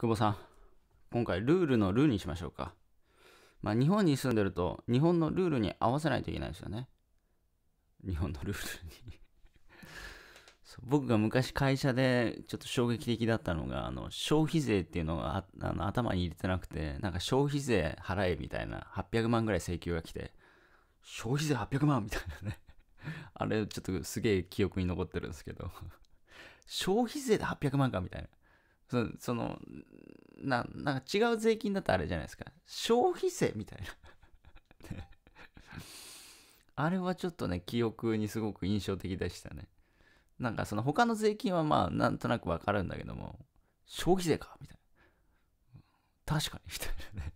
久保さん、今回ルールのルーにしましょうか。まあ、日本に住んでると、日本のルールに合わせないといけないですよね。日本のルールに 僕が昔会社でちょっと衝撃的だったのが、あの消費税っていうのがあの頭に入れてなくて、なんか消費税払えみたいな800万ぐらい請求が来て、消費税800万みたいなねあれちょっとすげえ記憶に残ってるんですけど消費税で800万かみたいな。そそのななんか違う税金だとあれじゃないですか消費税みたいな あれはちょっとね記憶にすごく印象的でしたねなんかその他の税金はまあなんとなくわかるんだけども消費税かみたいな確かにみたいなね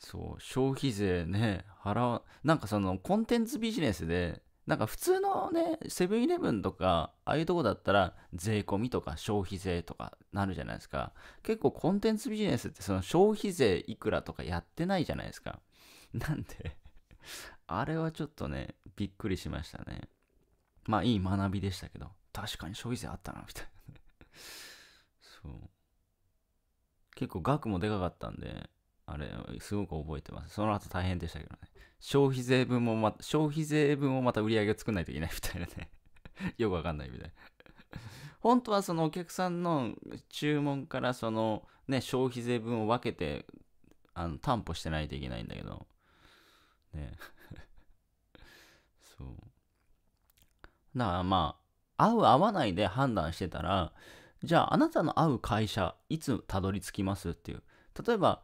そう消費税ね払わなんかそのコンテンツビジネスでなんか普通のね、セブンイレブンとか、ああいうとこだったら、税込みとか消費税とかなるじゃないですか。結構コンテンツビジネスってその消費税いくらとかやってないじゃないですか。なんであれはちょっとね、びっくりしましたね。まあいい学びでしたけど、確かに消費税あったな、みたいな、そう。結構額もでかかったんで、あれ、すごく覚えてます。その後大変でしたけどね。消費税分もま、消費税分をまた売り上げを作んないといけないみたいなね よくわかんないみたいな本当はそのお客さんの注文からそのね、消費税分を分けて、あの、担保してないといけないんだけど、ね。そう。だからまあ、合う合わないで判断してたら、じゃああなたの合う会社、いつたどり着きますっていう。例えば、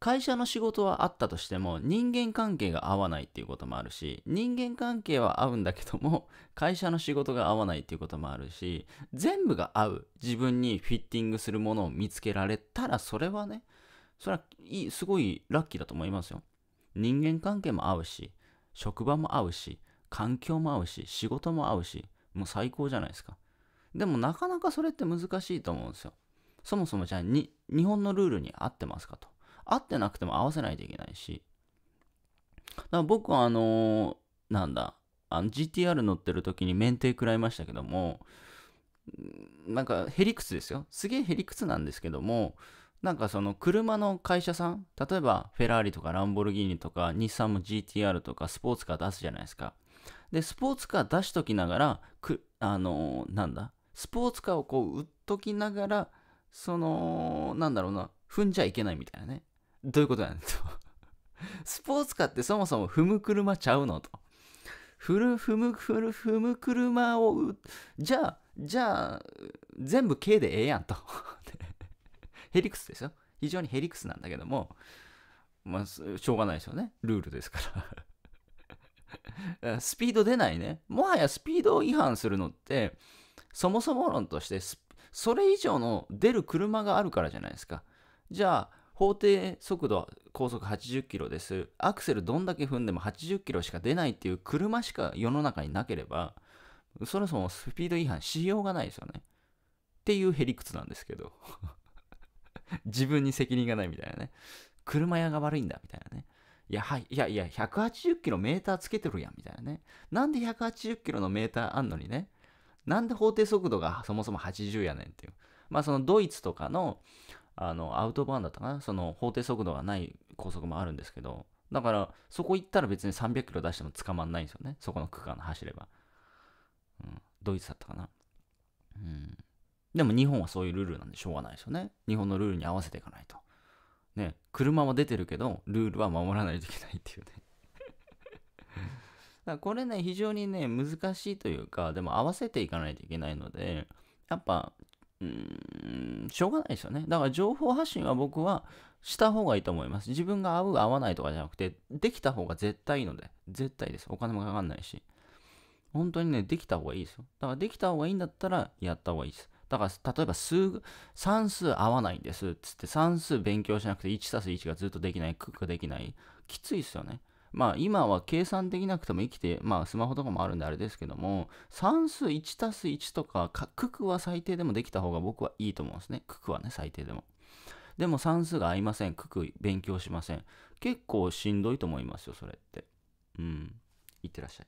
会社の仕事はあったとしても人間関係が合わないっていうこともあるし人間関係は合うんだけども 会社の仕事が合わないっていうこともあるし全部が合う自分にフィッティングするものを見つけられたらそれはねそれはすごいラッキーだと思いますよ人間関係も合うし職場も合うし環境も合うし仕事も合うしもう最高じゃないですかでもなかなかそれって難しいと思うんですよそもそもじゃあに日本のルールに合ってますかと合ってなくても合わせないといけないし。だから僕はあのー、なんだ、GTR 乗ってる時に免停食らいましたけども、なんかヘリクツですよ。すげえヘリクツなんですけども、なんかその車の会社さん、例えばフェラーリとかランボルギーニとか日産も GTR とかスポーツカー出すじゃないですか。で、スポーツカー出しときながら、くあのー、なんだ、スポーツカーをこう売っときながら、その、なんだろうな、踏んじゃいけないみたいなね。どういうことや。んと。スポーツカーってそもそも踏む車ちゃうのと。踏む、踏む、ふる、踏む車を、じゃあ、じゃあ、全部軽でええやんと。ヘリクスですよ。非常にヘリクスなんだけども、まあ、しょうがないですよね。ルールですから。スピード出ないね。もはやスピード違反するのって、そもそも論として、それ以上の出る車があるからじゃないですか。じゃあ、法定速度高速80キロです。アクセルどんだけ踏んでも80キロしか出ないっていう車しか世の中になければ、そもそもスピード違反しようがないですよね。っていうへりくつなんですけど。自分に責任がないみたいなね。車屋が悪いんだみたいなね。いや、はい、いやいや、180キロメーターつけてるやんみたいなね。なんで180キロのメーターあんのにね。なんで法定速度がそもそも80やねんっていう。まあそのドイツとかのあの、アウトバーンだったかなその、法定速度がない高速もあるんですけど、だから、そこ行ったら別に300キロ出しても捕まんないんですよね。そこの区間走れば。うん。ドイツだったかな。うん。でも日本はそういうルールなんでしょうがないですよね。日本のルールに合わせていかないと。ね、車は出てるけど、ルールは守らないといけないっていうね だからこれね、非常にね、難しいというか、でも合わせていかないといけないので、やっぱうーん、しょうがないですよね。だから情報発信は僕はした方がいいと思います。自分が合う合わないとかじゃなくて、できた方が絶対いいので、絶対です。お金もかかんないし。本当にね、できた方がいいですよ。だからできた方がいいんだったら、やった方がいいです。だから、例えば数、算数合わないんです。つって、算数勉強しなくて、1たす1がずっとできない、クックできない。きついですよね。まあ今は計算できなくても生きて、まあスマホとかもあるんであれですけども、算数1たす1とか、九九は最低でもできた方が僕はいいと思うんですね。九九はね、最低でも。でも算数が合いません。九九勉強しません。結構しんどいと思いますよ、それって。うん。いってらっしゃい。